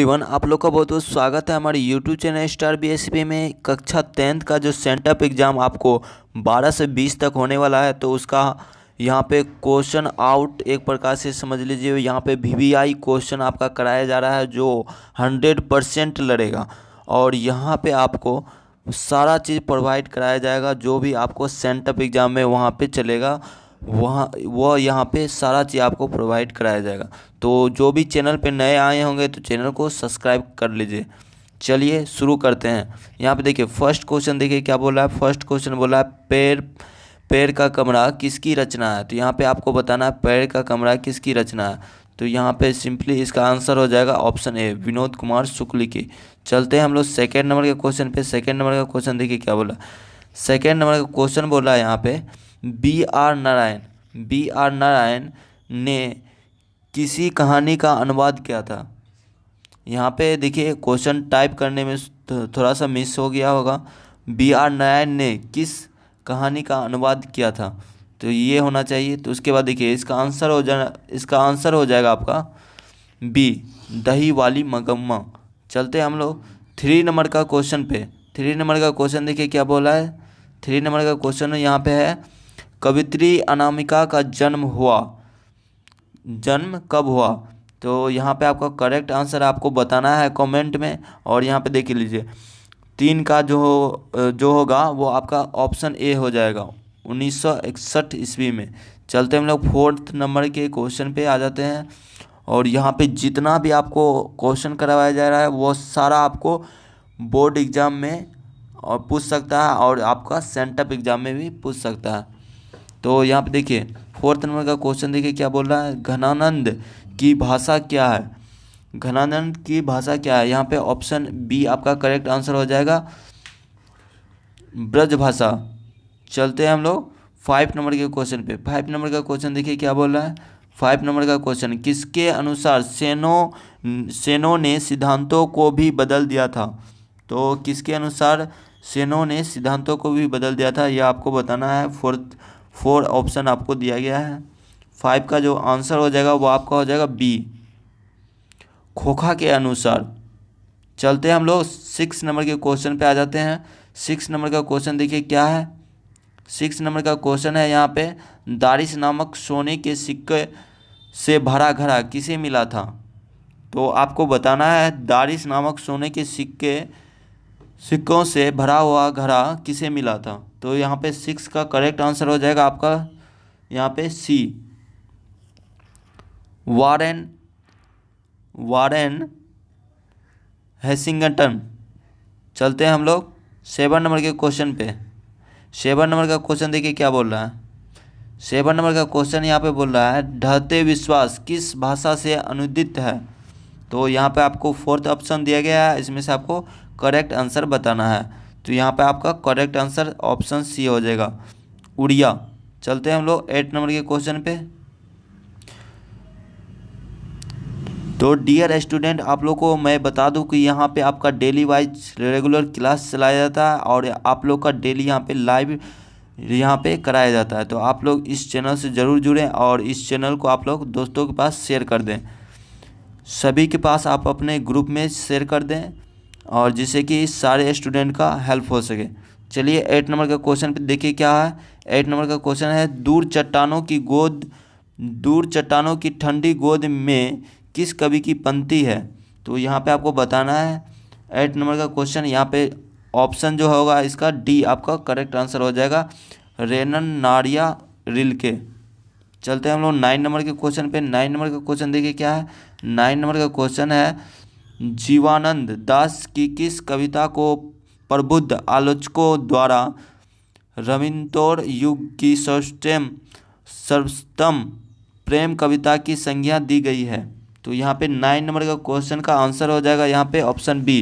even आप लोग का बहुत बहुत स्वागत है हमारे यूट्यूब चैनल स्टार बी में कक्षा टेंथ का जो सेंटअप एग्ज़ाम आपको 12 से 20 तक होने वाला है तो उसका यहाँ पे क्वेश्चन आउट एक प्रकार से समझ लीजिए यहाँ पे आई क्वेश्चन आपका कराया जा रहा है जो 100 परसेंट लड़ेगा और यहाँ पे आपको सारा चीज़ प्रोवाइड कराया जाएगा जो भी आपको सेंटअप एग्ज़ाम में वहाँ पर चलेगा वहाँ वह यहाँ पे सारा चीज़ आपको प्रोवाइड कराया जाएगा तो जो भी चैनल पे नए आए होंगे तो चैनल को सब्सक्राइब कर लीजिए चलिए शुरू करते हैं यहाँ पे देखिए फर्स्ट क्वेश्चन देखिए क्या बोला है फर्स्ट क्वेश्चन बोला है पैर पैर का कमरा किसकी रचना है तो यहाँ पे आपको बताना है पैर का कमरा किसकी रचना है तो यहाँ पे सिंपली इसका आंसर हो जाएगा ऑप्शन ए विनोद कुमार शुक्ल की चलते हैं हम लोग सेकेंड नंबर के क्वेश्चन पे सेकेंड नंबर का क्वेश्चन देखिए क्या बोला सेकेंड नंबर का क्वेश्चन बोला है यहाँ पे B R Narayan B R Narayan ने किसी कहानी का अनुवाद क्या था यहाँ पे देखिए क्वेश्चन टाइप करने में थोड़ा सा मिस हो गया होगा बी आर नारायण ने किस कहानी का अनुवाद किया था तो ये होना चाहिए तो उसके बाद देखिए इसका आंसर हो जा इसका आंसर हो जाएगा आपका बी दही वाली मगम्मा चलते हम लोग थ्री नंबर का क्वेश्चन पे थ्री नंबर का क्वेश्चन देखिए क्या बोला है थ्री नंबर का क्वेश्चन यहाँ पे है कवित्री अनामिका का जन्म हुआ जन्म कब हुआ तो यहाँ पे आपका करेक्ट आंसर आपको बताना है कमेंट में और यहाँ पे देख लीजिए तीन का जो हो जो होगा वो आपका ऑप्शन ए हो जाएगा उन्नीस सौ इकसठ ईस्वी में चलते हम लोग फोर्थ नंबर के क्वेश्चन पे आ जाते हैं और यहाँ पे जितना भी आपको क्वेश्चन करवाया जा रहा है वो सारा आपको बोर्ड एग्ज़ाम में और पूछ सकता है और आपका सेंटअप एग्ज़ाम में भी पूछ सकता है तो यहाँ पे देखिए फोर्थ नंबर का क्वेश्चन देखिए क्या बोल रहा है घनानंद की भाषा क्या है घनानंद की भाषा क्या है यहाँ पे ऑप्शन बी आपका करेक्ट आंसर हो जाएगा ब्रज भाषा चलते हैं हम लोग फाइव नंबर के क्वेश्चन पे फाइव नंबर का क्वेश्चन देखिए क्या बोल रहा है फाइव नंबर का क्वेश्चन किसके अनुसार सेनो सेनो ने सिद्धांतों को भी बदल दिया था तो किसके अनुसार सेनो ने सिद्धांतों को भी बदल दिया था यह आपको बताना है फोर्थ फोर ऑप्शन आपको दिया गया है फाइव का जो आंसर हो जाएगा वो आपका हो जाएगा बी खोखा के अनुसार चलते हैं हम लोग सिक्स नंबर के क्वेश्चन पे आ जाते हैं सिक्स नंबर का क्वेश्चन देखिए क्या है सिक्स नंबर का क्वेश्चन है यहाँ पे दारिश नामक सोने के सिक्के से भरा घड़ा किसे मिला था तो आपको बताना है दारिश नामक सोने के सिक्के सिक्कों से भरा हुआ घड़ा किसे मिला था तो यहाँ पे सिक्स का करेक्ट आंसर हो जाएगा आपका यहाँ पे सी वारेन वारेन हैसिंगटन चलते हैं हम लोग सेवन नंबर के क्वेश्चन पे सेवन नंबर का क्वेश्चन देखिए क्या बोल रहा है सेवन नंबर का क्वेश्चन यहाँ पे बोल रहा है ढहते विश्वास किस भाषा से अनुदित है तो यहाँ पे आपको फोर्थ ऑप्शन दिया गया है इसमें से आपको करेक्ट आंसर बताना है तो यहाँ पे आपका करेक्ट आंसर ऑप्शन सी हो जाएगा उड़िया चलते हैं हम लोग एट नंबर के क्वेश्चन पे तो डियर स्टूडेंट आप लोग को मैं बता दूं कि यहाँ पे आपका डेली वाइज रेगुलर क्लास चलाया जाता है और आप लोग का डेली यहाँ पे लाइव यहाँ पे कराया जाता है तो आप लोग इस चैनल से ज़रूर जुड़ें और इस चैनल को आप लोग दोस्तों के पास शेयर कर दें सभी के पास आप अपने ग्रुप में शेयर कर दें और जिससे कि सारे स्टूडेंट का हेल्प हो सके चलिए एट नंबर का क्वेश्चन पे देखिए क्या है एट नंबर का क्वेश्चन है दूर चट्टानों की गोद दूर चट्टानों की ठंडी गोद में किस कवि की पंक्ति है तो यहाँ पे आपको बताना है एट नंबर का क्वेश्चन यहाँ पे ऑप्शन जो होगा इसका डी आपका करेक्ट आंसर हो जाएगा रेनन नारिया रिल के चलते हैं हम लोग नाइन नंबर के क्वेश्चन पे नाइन नंबर का क्वेश्चन देखिए क्या है नाइन नंबर का क्वेश्चन है जीवानंद दास की किस कविता को प्रबुद्ध आलोचकों द्वारा रविंदौर युग की सर्वोत्तम सर्वस्तम प्रेम कविता की संज्ञा दी गई है तो यहाँ पे नाइन नंबर का क्वेश्चन का आंसर हो जाएगा यहाँ पे ऑप्शन बी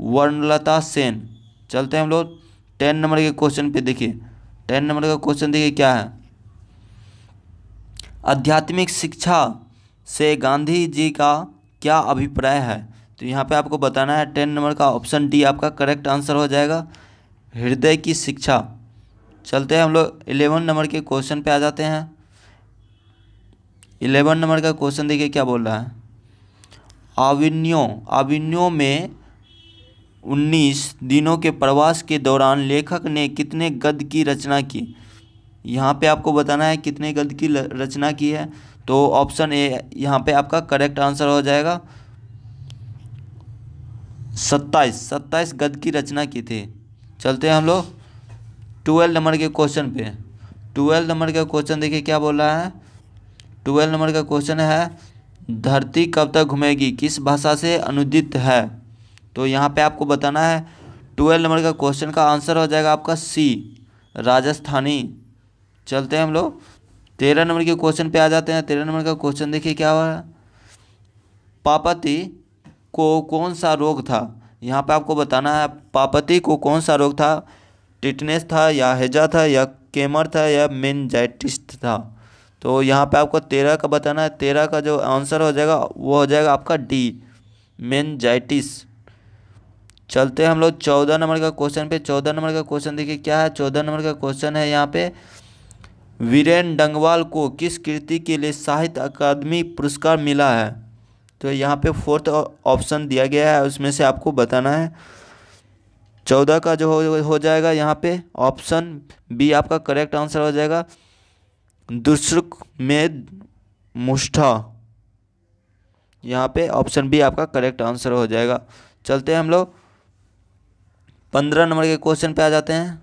वर्णलता सेन चलते हैं हम लोग टेन नंबर के क्वेश्चन पे देखिए टेन नंबर का क्वेश्चन देखिए क्या है आध्यात्मिक शिक्षा से गांधी जी का क्या अभिप्राय है तो यहाँ पे आपको बताना है टेन नंबर का ऑप्शन डी आपका करेक्ट आंसर हो जाएगा हृदय की शिक्षा चलते हैं हम लोग इलेवन नंबर के क्वेश्चन पे आ जाते हैं इलेवन नंबर का क्वेश्चन देखिए क्या बोल रहा है आविन्यों आविन्यों में उन्नीस दिनों के प्रवास के दौरान लेखक ने कितने गद्य की रचना की यहाँ पे आपको बताना है कितने गद्य की रचना की है तो ऑप्शन ए यहाँ पे आपका करेक्ट आंसर हो जाएगा सत्ताईस सत्ताईस गद की रचना की थी चलते हैं हम लोग ट्वेल्व नंबर के क्वेश्चन पे ट्वेल्व नंबर का क्वेश्चन देखिए क्या बोल रहा है ट्वेल्व नंबर का क्वेश्चन है धरती कब तक घूमेगी किस भाषा से अनुदित है तो यहाँ पे आपको बताना है ट्वेल्व नंबर का क्वेश्चन का आंसर हो जाएगा आपका सी राजस्थानी चलते हैं हम लोग तेरह नंबर के क्वेश्चन पे आ जाते हैं तेरह नंबर का क्वेश्चन देखिए क्या हुआ है पापति को कौन सा रोग था यहाँ पे आपको बताना है पापति को कौन सा रोग था टिटनेस था या हेजा था या केमर था या मेनजाइटिस था तो यहाँ पे आपको तेरह का बताना है तेरह का जो आंसर हो जाएगा वो हो जाएगा आपका डी मेनजाइटिस चलते हैं हम लोग चौदह नंबर का क्वेश्चन पे चौदह नंबर का क्वेश्चन देखिए क्या है चौदह नंबर का क्वेश्चन है यहाँ पे वीरेन डंगवाल को किस कृति के लिए साहित्य अकादमी पुरस्कार मिला है तो यहाँ पे फोर्थ ऑप्शन दिया गया है उसमें से आपको बताना है चौदह का जो हो, हो जाएगा यहाँ पे ऑप्शन बी आपका करेक्ट आंसर हो जाएगा दुश्रुक मेद मुष्ठा यहाँ पे ऑप्शन बी आपका करेक्ट आंसर हो जाएगा चलते हैं हम लोग पंद्रह नंबर के क्वेश्चन पे आ जाते हैं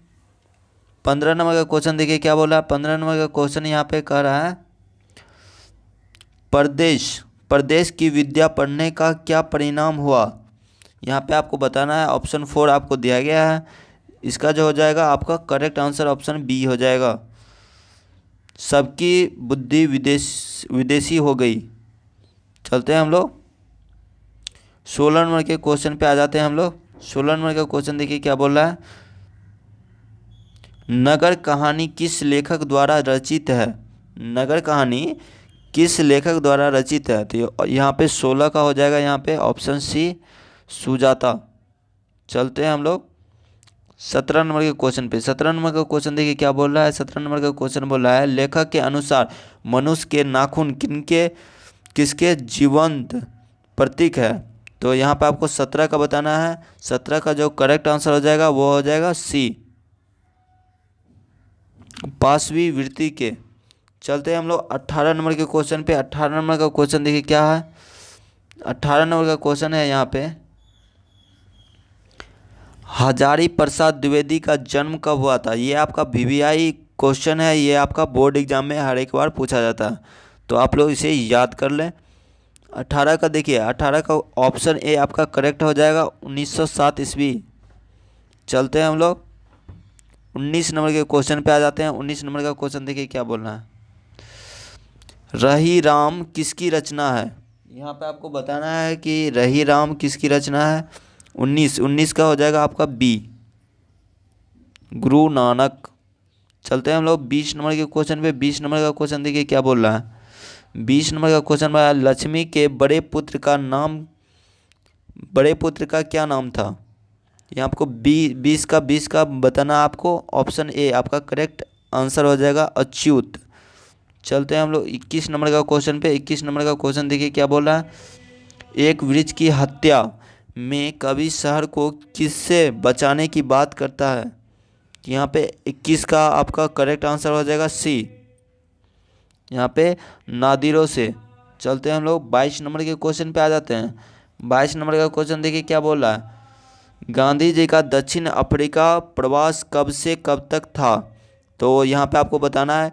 पंद्रह नंबर का क्वेश्चन देखिए क्या बोला पंद्रह नंबर का क्वेश्चन यहाँ पे कह रहा है प्रदेश प्रदेश की विद्या पढ़ने का क्या परिणाम हुआ यहाँ पे आपको बताना है ऑप्शन फोर आपको दिया गया है इसका जो हो जाएगा आपका करेक्ट आंसर ऑप्शन बी हो जाएगा सबकी बुद्धि विदेश विदेशी हो गई चलते हैं हम लोग सोलह नंबर के क्वेश्चन पे आ जाते हैं हम लोग सोलह नंबर का क्वेश्चन देखिए क्या बोल रहा है नगर कहानी किस लेखक द्वारा रचित है नगर कहानी किस लेखक द्वारा रचित है तो यहाँ पे सोलह का हो जाएगा यहाँ पे ऑप्शन सी सुजाता चलते हैं हम लोग सत्रह नंबर के क्वेश्चन पे सत्रह नंबर का क्वेश्चन देखिए क्या बोल रहा है सत्रह नंबर का क्वेश्चन बोल रहा है लेखक के अनुसार मनुष्य के नाखून किनके किसके जीवंत प्रतीक है तो यहाँ पे आपको सत्रह का बताना है सत्रह का जो करेक्ट आंसर हो जाएगा वो हो जाएगा सी पांचवी वृत्ति के चलते हैं हम लोग अट्ठारह नंबर के क्वेश्चन पे अट्ठारह नंबर का क्वेश्चन देखिए क्या है अट्ठारह नंबर का क्वेश्चन है यहाँ पे हजारी प्रसाद द्विवेदी का जन्म कब हुआ था ये आपका वीवीआई क्वेश्चन है ये आपका बोर्ड एग्जाम में हर एक बार पूछा जाता है तो आप लोग इसे याद कर लें अट्ठारह का देखिए अट्ठारह का ऑप्शन ए आपका करेक्ट हो जाएगा सात ईस्वी चलते हैं हम लोग उन्नीस नंबर के क्वेश्चन पे आ जाते हैं उन्नीस नंबर का क्वेश्चन देखिए क्या बोलना है रही राम किसकी रचना है यहाँ पे आपको बताना है कि रही राम किसकी रचना है उन्नीस उन्नीस का हो जाएगा आपका बी गुरु नानक चलते हैं हम लोग बीस नंबर के क्वेश्चन पे बीस नंबर का क्वेश्चन देखिए क्या बोल रहा है बीस नंबर का क्वेश्चन बोला लक्ष्मी के बड़े पुत्र का नाम बड़े पुत्र का क्या नाम था यहाँ आपको बी बीस का बीस का बताना आपको ऑप्शन ए आपका करेक्ट आंसर हो जाएगा अच्युत चलते हैं हम लोग इक्कीस नंबर का क्वेश्चन पे इक्कीस नंबर का क्वेश्चन देखिए क्या बोल रहा है एक वृक्ष की हत्या में कवि शहर को किससे बचाने की बात करता है यहाँ पे इक्कीस का आपका करेक्ट आंसर हो जाएगा सी यहाँ पे नादिरों से चलते हैं हम लोग बाईस नंबर के क्वेश्चन पे आ जाते हैं बाईस नंबर का क्वेश्चन देखिए क्या बोल रहा है गांधी जी का दक्षिण अफ्रीका प्रवास कब से कब तक था तो यहाँ पे आपको बताना है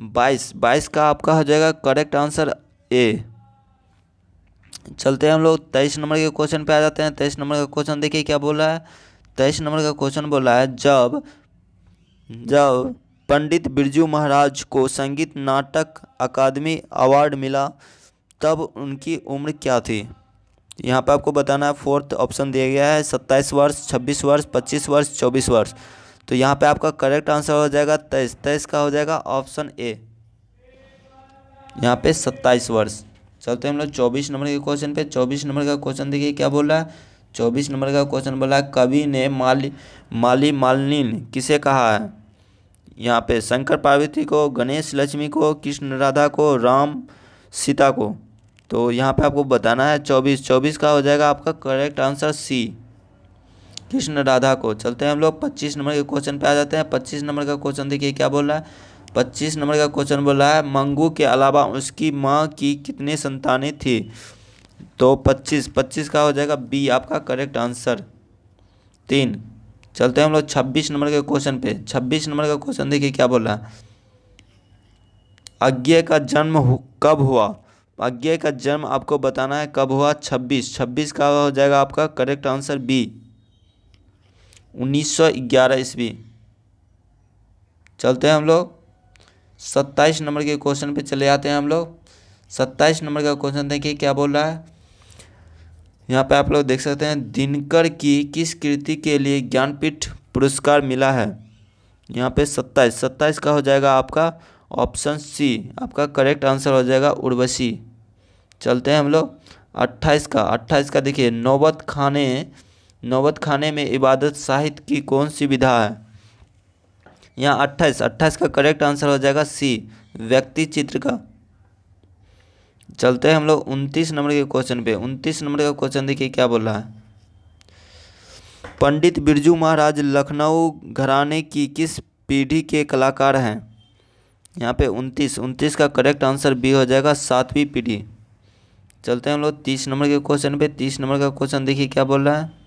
बाईस बाईस का आपका हो जाएगा करेक्ट आंसर ए चलते हैं हम लोग तेईस नंबर के क्वेश्चन पे आ जाते हैं तेईस नंबर का क्वेश्चन देखिए क्या बोला है तेईस नंबर का क्वेश्चन बोला है जब जब पंडित बिरजू महाराज को संगीत नाटक अकादमी अवार्ड मिला तब उनकी उम्र क्या थी यहाँ पे आपको बताना है फोर्थ ऑप्शन दिया गया है सत्ताईस वर्ष छब्बीस वर्ष पच्चीस वर्ष चौबीस वर्ष तो यहाँ पे आपका करेक्ट आंसर हो जाएगा तेईस तेईस का हो जाएगा ऑप्शन ए यहाँ पे सत्ताईस वर्ष चलते हम लोग चौबीस नंबर के क्वेश्चन पे चौबीस नंबर का क्वेश्चन देखिए क्या बोल रहा है चौबीस नंबर का क्वेश्चन बोला है कवि ने माली माली मालिन किसे कहा है यहाँ पे शंकर पार्वती को गणेश लक्ष्मी को कृष्ण राधा को राम सीता को तो यहाँ पे आपको बताना है चौबीस चौबीस का हो जाएगा आपका correct answer C Krishna Radha को चलते हैं हम लोग पच्चीस नंबर के क्वेश्चन पे आ जाते हैं पच्चीस नंबर का क्वेश्चन देखिए क्या बोल रहा है पच्चीस नंबर का क्वेश्चन बोला है मंगू के अलावा उसकी माँ की कितनी संतानें थी तो पच्चीस पच्चीस का हो जाएगा बी आपका करेक्ट आंसर तीन चलते हैं हम लोग छब्बीस नंबर के क्वेश्चन पे छब्बीस नंबर का क्वेश्चन देखिए क्या बोल रहा है अज्ञे का जन्म कब हुआ अज्ञे का जन्म आपको बताना है कब हुआ छब्बीस छब्बीस का हो जाएगा आपका करेक्ट आंसर बी उन्नीस सौ ग्यारह ईस्वी चलते हैं हम लोग सत्ताईस नंबर के क्वेश्चन पे चले जाते हैं हम लोग सत्ताईस नंबर का क्वेश्चन देखिए क्या बोल रहा है यहाँ पे आप लोग देख सकते हैं दिनकर की किस कृति के लिए ज्ञानपीठ पुरस्कार मिला है यहाँ पे सत्ताईस सत्ताईस का हो जाएगा आपका ऑप्शन सी आपका करेक्ट आंसर हो जाएगा उर्वशी चलते हैं हम लोग अट्ठाईस का अट्ठाईस का देखिए नौबत खाने नौबत खाने में इबादत साहित्य की कौन सी विधा है यहाँ अट्ठाईस अट्ठाईस का करेक्ट आंसर हो जाएगा सी व्यक्ति चित्र का चलते हैं हम लोग उनतीस नंबर के क्वेश्चन पे उनतीस नंबर का क्वेश्चन देखिए क्या बोल रहा है पंडित बिरजू महाराज लखनऊ घराने की किस पीढ़ी के कलाकार हैं यहाँ पे उनतीस उनतीस का करेक्ट आंसर बी हो जाएगा सातवीं पीढ़ी चलते हैं हम लोग तीस नंबर के क्वेश्चन पे तीस नंबर का क्वेश्चन देखिए क्या बोल रहा है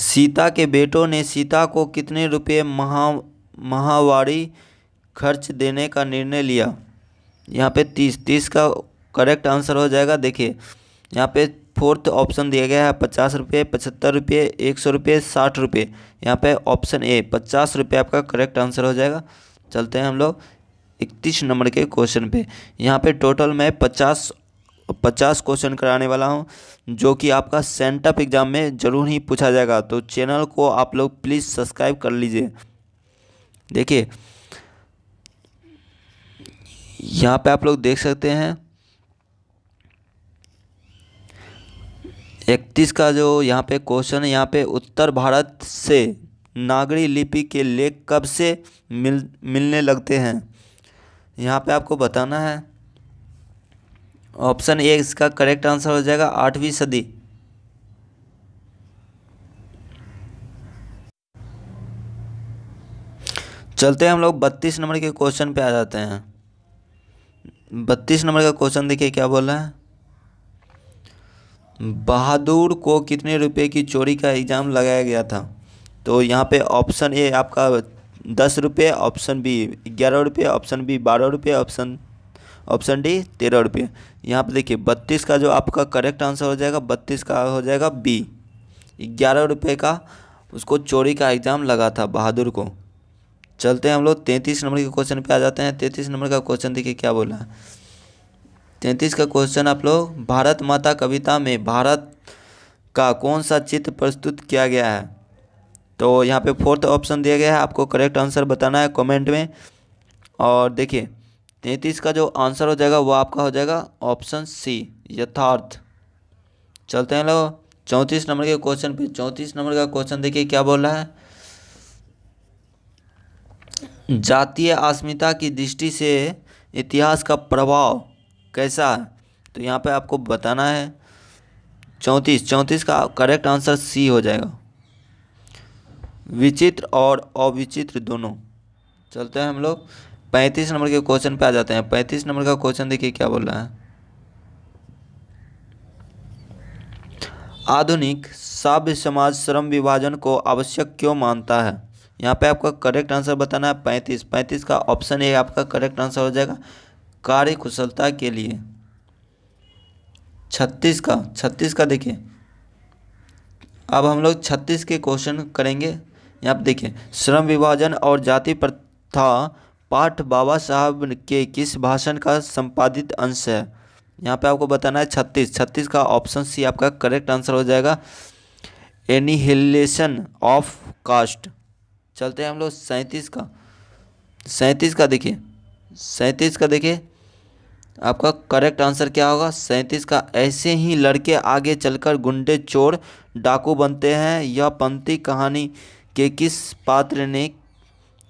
सीता के बेटों ने सीता को कितने रुपये महा माहवारी खर्च देने का निर्णय लिया यहाँ पे तीस तीस का करेक्ट आंसर हो जाएगा देखिए यहाँ पे फोर्थ ऑप्शन दिया गया है पचास रुपये पचहत्तर रुपये एक सौ रुपये साठ रुपये यहाँ पे ऑप्शन ए पचास रुपये आपका करेक्ट आंसर हो जाएगा चलते हैं हम लोग इकतीस नंबर के क्वेश्चन पे यहाँ पे टोटल में पचास पचास क्वेश्चन कराने वाला हूँ जो कि आपका सेंटअप एग्ज़ाम में ज़रूर ही पूछा जाएगा तो चैनल को आप लोग प्लीज़ सब्सक्राइब कर लीजिए देखिए यहाँ पे आप लोग देख सकते हैं इकतीस का जो यहाँ पे क्वेश्चन है यहाँ पे उत्तर भारत से नागरी लिपि के लेख कब से मिल मिलने लगते हैं यहाँ पे आपको बताना है ऑप्शन ए इसका करेक्ट आंसर हो जाएगा आठवीं सदी चलते हैं हम लोग बत्तीस नंबर के क्वेश्चन पे आ जाते हैं बत्तीस नंबर का क्वेश्चन देखिए क्या बोला है बहादुर को कितने रुपए की चोरी का एग्ज़ाम लगाया गया था तो यहाँ पे ऑप्शन ए आपका दस रुपये ऑप्शन बी ग्यारह रुपये ऑप्शन बी बारह रुपये ऑप्शन ऑप्शन डी तेरह रुपये यहाँ पर देखिए बत्तीस का जो आपका करेक्ट आंसर हो जाएगा बत्तीस का हो जाएगा बी ग्यारह रुपये का उसको चोरी का एग्ज़ाम लगा था बहादुर को चलते हैं हम लोग तैंतीस नंबर के क्वेश्चन पे आ जाते हैं तैंतीस नंबर का क्वेश्चन देखिए क्या बोला है तैंतीस का क्वेश्चन आप लोग भारत माता कविता में भारत का कौन सा चित्र प्रस्तुत किया गया है तो यहाँ पे फोर्थ ऑप्शन दिया गया है आपको करेक्ट आंसर बताना है कमेंट में और देखिए तैंतीस का जो आंसर हो जाएगा वो आपका हो जाएगा ऑप्शन सी यथार्थ चलते हैं लोग चौंतीस नंबर के क्वेश्चन पे चौंतीस नंबर का क्वेश्चन देखिए क्या बोल रहा है जातीय अस्मिता की दृष्टि से इतिहास का प्रभाव कैसा है तो यहाँ पे आपको बताना है चौंतीस चौंतीस का करेक्ट आंसर सी हो जाएगा विचित्र और अविचित्र दोनों चलते हैं हम लोग पैंतीस नंबर के क्वेश्चन पे आ जाते हैं पैंतीस नंबर का क्वेश्चन देखिए क्या बोल रहा है आधुनिक सभ्य समाज श्रम विभाजन को आवश्यक क्यों मानता है यहाँ पे आपका करेक्ट आंसर बताना है पैंतीस पैंतीस का ऑप्शन ए आपका करेक्ट आंसर हो जाएगा कार्य कुशलता के लिए छत्तीस का छत्तीस का देखिए अब हम लोग छत्तीस के क्वेश्चन करेंगे यहाँ पर देखिए श्रम विभाजन और जाति प्रथा पाठ बाबा साहब के किस भाषण का संपादित अंश है यहाँ पे आपको बताना है छत्तीस छत्तीस का ऑप्शन सी आपका करेक्ट आंसर हो जाएगा एनिहिलेशन ऑफ कास्ट चलते हैं हम लोग सैंतीस का सैंतीस का देखिए सैंतीस का देखिए आपका करेक्ट आंसर क्या होगा सैंतीस का ऐसे ही लड़के आगे चलकर गुंडे चोर डाकू बनते हैं यह पंक्ति कहानी के किस पात्र ने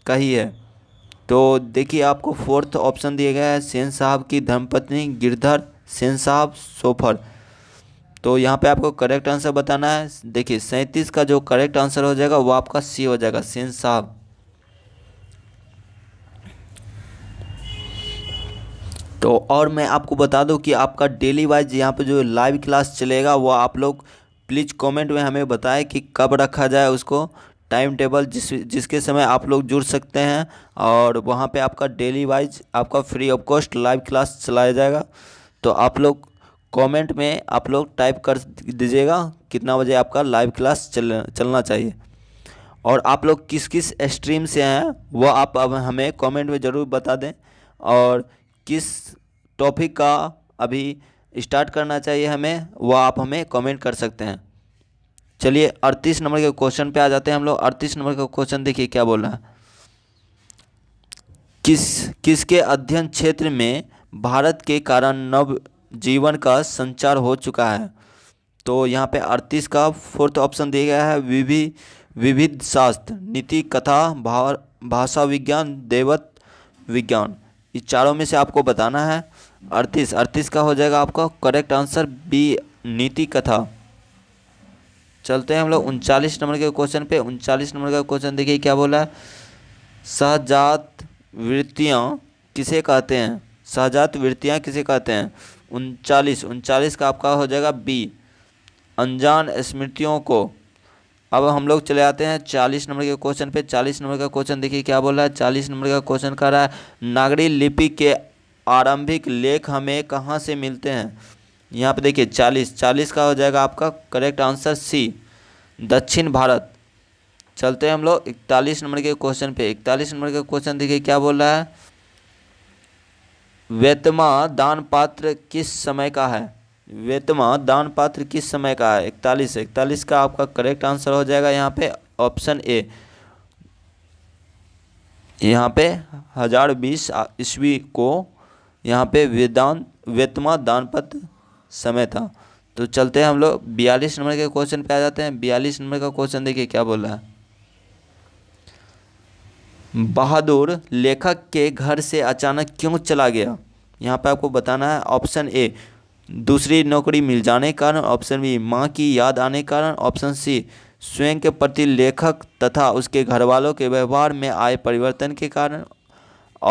कही है तो देखिए आपको फोर्थ ऑप्शन दिया गया है सेन साहब की धर्मपत्नी गिरधर सेन साहब सोफर तो यहाँ पे आपको करेक्ट आंसर बताना है देखिए सैंतीस का जो करेक्ट आंसर हो जाएगा वो आपका सी हो जाएगा सेन साहब तो और मैं आपको बता दूं कि आपका डेली वाइज यहाँ पे जो लाइव क्लास चलेगा वो आप लोग प्लीज़ कमेंट में हमें बताएं कि कब रखा जाए उसको टाइम टेबल जिस जिसके समय आप लोग जुड़ सकते हैं और वहाँ पे आपका डेली वाइज आपका free of cost live class चलाया जाएगा तो आप लोग कमेंट में आप लोग टाइप कर दीजिएगा कितना बजे आपका लाइव क्लास चल चलना चाहिए और आप लोग किस किस स्ट्रीम से हैं वह आप अब हमें कमेंट में ज़रूर बता दें और किस टॉपिक का अभी स्टार्ट करना चाहिए हमें वह आप हमें कॉमेंट कर सकते हैं चलिए अड़तीस नंबर के क्वेश्चन पे आ जाते हैं हम लोग अड़तीस नंबर का क्वेश्चन देखिए क्या बोल रहा है किस किसके अध्ययन क्षेत्र में भारत के कारण नव जीवन का संचार हो चुका है तो यहाँ पे अड़तीस का फोर्थ ऑप्शन दिया गया है विवि विविध शास्त्र नीति कथा भाषा विज्ञान देवत विज्ञान इस चारों में से आपको बताना है अड़तीस अड़तीस का हो जाएगा आपका करेक्ट आंसर बी नीति कथा चलते हैं हम लोग उनचालीस नंबर के क्वेश्चन पे उनचालीस नंबर का क्वेश्चन देखिए क्या बोला है सहजात वृत्तियाँ किसे कहते हैं सहजात वृत्तियाँ किसे कहते हैं उनचालीस उनचालीस का आपका हो जाएगा बी अनजान स्मृतियों को अब हम लोग चले आते हैं चालीस नंबर के क्वेश्चन पे चालीस नंबर का क्वेश्चन देखिए क्या बोल रहा है चालीस नंबर का क्वेश्चन कह रहा है नागरी लिपि के आरंभिक लेख हमें कहाँ से मिलते हैं यहाँ पे देखिए चालीस चालीस का हो जाएगा आपका करेक्ट आंसर सी दक्षिण भारत चलते हैं हम लोग इकतालीस नंबर के क्वेश्चन पे इकतालीस नंबर के क्वेश्चन देखिए क्या बोल रहा है वेतमा दान पात्र किस समय का है वेतमा दान पात्र किस समय का है इकतालीस इकतालीस का आपका करेक्ट आंसर हो जाएगा यहाँ पे ऑप्शन ए यहाँ पे हजार बीस ईस्वी को यहाँ पे वेदांत वेतमा दान पत्र समय था तो चलते हैं हम लोग बयालीस नंबर के क्वेश्चन पे आ जाते हैं बयालीस नंबर का क्वेश्चन देखिए क्या बोल रहा है बहादुर लेखक के घर से अचानक क्यों चला गया यहाँ पे आपको बताना है ऑप्शन ए दूसरी नौकरी मिल जाने कारण ऑप्शन बी माँ की याद आने कारण ऑप्शन सी स्वयं के प्रति लेखक तथा उसके घर वालों के व्यवहार में आए परिवर्तन के कारण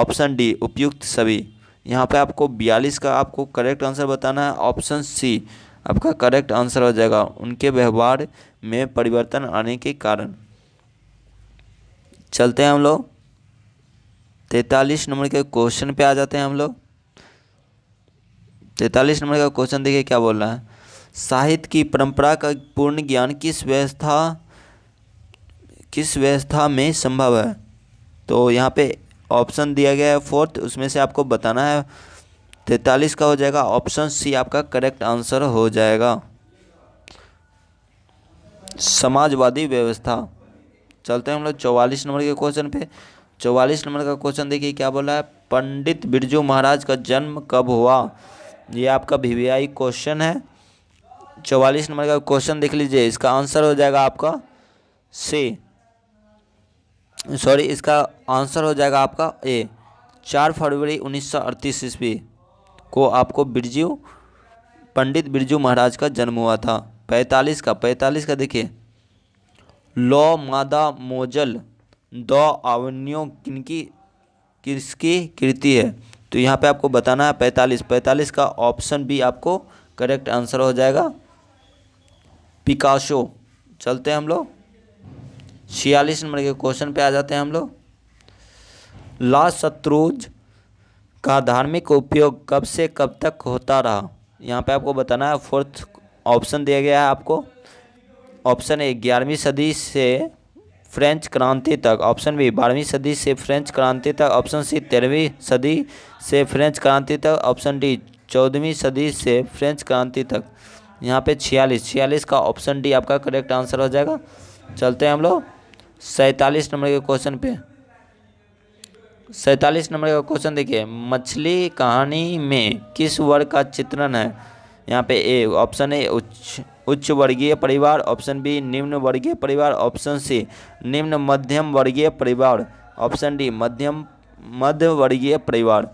ऑप्शन डी उपयुक्त सभी यहाँ पे आपको बयालीस का आपको करेक्ट आंसर बताना है ऑप्शन सी आपका करेक्ट आंसर हो जाएगा उनके व्यवहार में परिवर्तन आने के कारण चलते हैं हम लोग तैतालीस नंबर के क्वेश्चन पे आ जाते हैं हम लोग तैतालीस नंबर का क्वेश्चन देखिए क्या बोल रहा है साहित्य की परंपरा का पूर्ण ज्ञान किस व्यवस्था किस व्यवस्था में संभव है तो यहाँ पे ऑप्शन दिया गया है फोर्थ उसमें से आपको बताना है तैतालीस का हो जाएगा ऑप्शन सी आपका करेक्ट आंसर हो जाएगा समाजवादी व्यवस्था चलते हैं हम लोग चौवालीस नंबर के क्वेश्चन पे चौवालीस नंबर का क्वेश्चन देखिए क्या बोला है पंडित बिरजू महाराज का जन्म कब हुआ ये आपका वी क्वेश्चन है चौवालीस नंबर का क्वेश्चन देख लीजिए इसका आंसर हो जाएगा आपका सी सॉरी इसका आंसर हो जाएगा आपका ए चार फरवरी उन्नीस सौ अड़तीस ईस्वी को आपको बिरजू पंडित बिरजू महाराज का जन्म हुआ था पैंतालीस का पैंतालीस का देखिए लो मादा मोजल दो आवनियों किनकी किसकी कृति है तो यहाँ पे आपको बताना है पैंतालीस पैंतालीस का ऑप्शन भी आपको करेक्ट आंसर हो जाएगा पिकाशो चलते हैं हम लोग छियालीस नंबर के क्वेश्चन पे आ जाते हैं हम लोग ला शत्रुज का धार्मिक उपयोग कब से कब तक होता रहा यहाँ पे आपको बताना है फोर्थ ऑप्शन दिया गया है आपको ऑप्शन ए ग्यारहवीं सदी से फ्रेंच क्रांति तक ऑप्शन बी बारहवीं सदी से फ्रेंच क्रांति तक ऑप्शन सी तेरहवीं सदी से फ्रेंच क्रांति तक ऑप्शन डी चौदहवीं सदी से फ्रेंच क्रांति तक यहाँ पे छियालीस छियालीस का ऑप्शन डी आपका करेक्ट आंसर हो जाएगा चलते हैं हम लोग सैंतालीस नंबर के क्वेश्चन पे सैंतालीस नंबर का क्वेश्चन देखिए मछली कहानी में किस वर्ग का चित्रण है यहाँ पे ए ऑप्शन ए उच्च उच्च वर्गीय परिवार ऑप्शन बी निम्न वर्गीय परिवार ऑप्शन सी निम्न मध्यम वर्गीय परिवार ऑप्शन डी मध्यम मध्य वर्गीय परिवार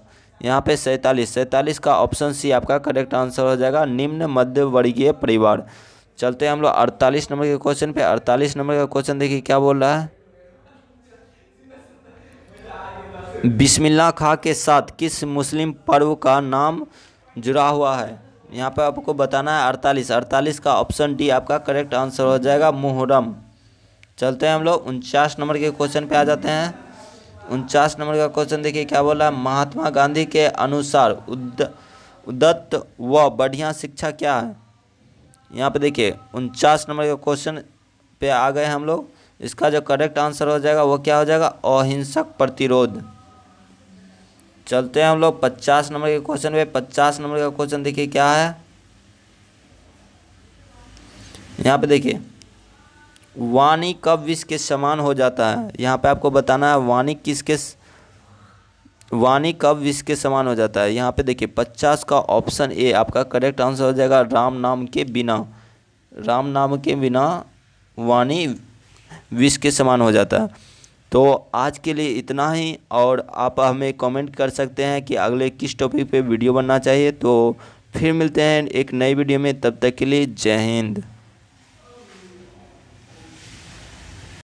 यहाँ पे सैंतालीस सैंतालीस का ऑप्शन सी आपका करेक्ट आंसर हो जाएगा निम्न मध्य वर्गीय परिवार चलते हैं हम लोग अड़तालीस नंबर के क्वेश्चन पे अड़तालीस नंबर का क्वेश्चन देखिए क्या बोल रहा है बिस्मिल्ला खा के साथ किस मुस्लिम पर्व का नाम जुड़ा हुआ है यहाँ पर आपको बताना है अड़तालीस अड़तालीस का ऑप्शन डी आपका करेक्ट आंसर हो जाएगा मुहर्रम चलते हैं हम लोग उनचास नंबर के क्वेश्चन पे आ जाते हैं उनचास नंबर का क्वेश्चन देखिए क्या बोला है महात्मा गांधी के अनुसार उद उदत्त व बढ़िया शिक्षा क्या है यहाँ पे देखिए उनचास नंबर के क्वेश्चन पे आ गए हम लोग इसका जो करेक्ट आंसर हो जाएगा वो क्या हो जाएगा अहिंसक प्रतिरोध चलते हैं हम लोग पचास नंबर के क्वेश्चन पे पचास नंबर का क्वेश्चन देखिए क्या है यहाँ पे देखिए वाणी कब विष के समान हो जाता है यहाँ पे आपको बताना है वाणी किसके स... वाणी कब विष के समान हो जाता है यहाँ पे देखिए पचास का ऑप्शन ए आपका करेक्ट आंसर हो जाएगा राम नाम के बिना राम नाम के बिना वानी विष के समान हो जाता है तो आज के लिए इतना ही और आप हमें कमेंट कर सकते हैं कि अगले किस टॉपिक पे वीडियो बनना चाहिए तो फिर मिलते हैं एक नई वीडियो में तब तक के लिए जय हिंद